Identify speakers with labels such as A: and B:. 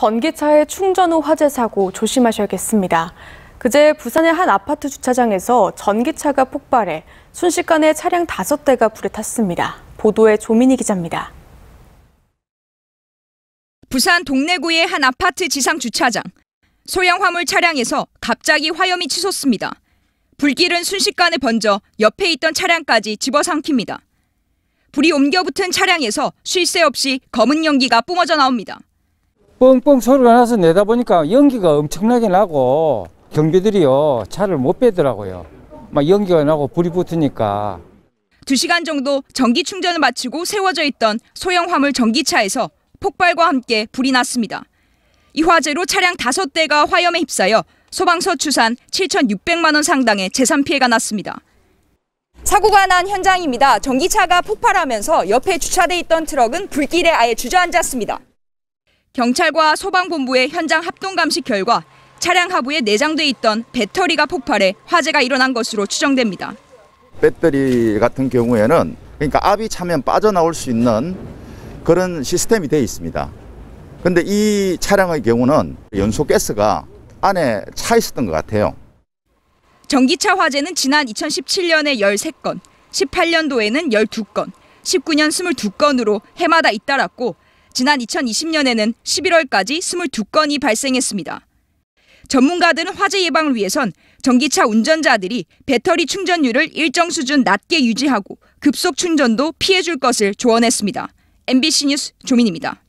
A: 전기차의 충전 후 화재 사고 조심하셔야겠습니다. 그제 부산의 한 아파트 주차장에서 전기차가 폭발해 순식간에 차량 5대가 불에 탔습니다. 보도에 조민희 기자입니다. 부산 동래구의 한 아파트 지상 주차장. 소형 화물 차량에서 갑자기 화염이 치솟습니다. 불길은 순식간에 번져 옆에 있던 차량까지 집어삼킵니다. 불이 옮겨붙은 차량에서 쉴 새 없이 검은 연기가 뿜어져 나옵니다.
B: 뻥뻥 소리가 나서 내다보니까 연기가 엄청나게 나고 경비들이요 차를 못 빼더라고요 막 연기가 나고 불이 붙으니까
A: 2시간 정도 전기 충전을 마치고 세워져 있던 소형 화물 전기차에서 폭발과 함께 불이 났습니다. 이 화재로 차량 5대가 화염에 휩싸여 소방서 추산 7,600만 원 상당의 재산 피해가 났습니다. 사고가 난 현장입니다. 전기차가 폭발하면서 옆에 주차돼 있던 트럭은 불길에 아예 주저앉았습니다. 경찰과 소방본부의 현장 합동 감식 결과 차량 하부에 내장돼 있던 배터리가 폭발해 화재가 일어난 것으로 추정됩니다.
C: 배터리 같은 경우에는 그러니까 압이 차면 빠져나올 수 있는 그런 시스템이 되 있습니다. 근데 이 차량의 경우는 연소 가스가 안에 차 있었던 것 같아요.
A: 전기차 화재는 지난 2017년에 13건, 18년도에는 12건, 19년 22건으로 해마다 잇따랐고 지난 2020년에는 11월까지 22건이 발생했습니다. 전문가들은 화재 예방을 위해선 전기차 운전자들이 배터리 충전율을 일정 수준 낮게 유지하고 급속 충전도 피해줄 것을 조언했습니다. MBC 뉴스 조민입니다.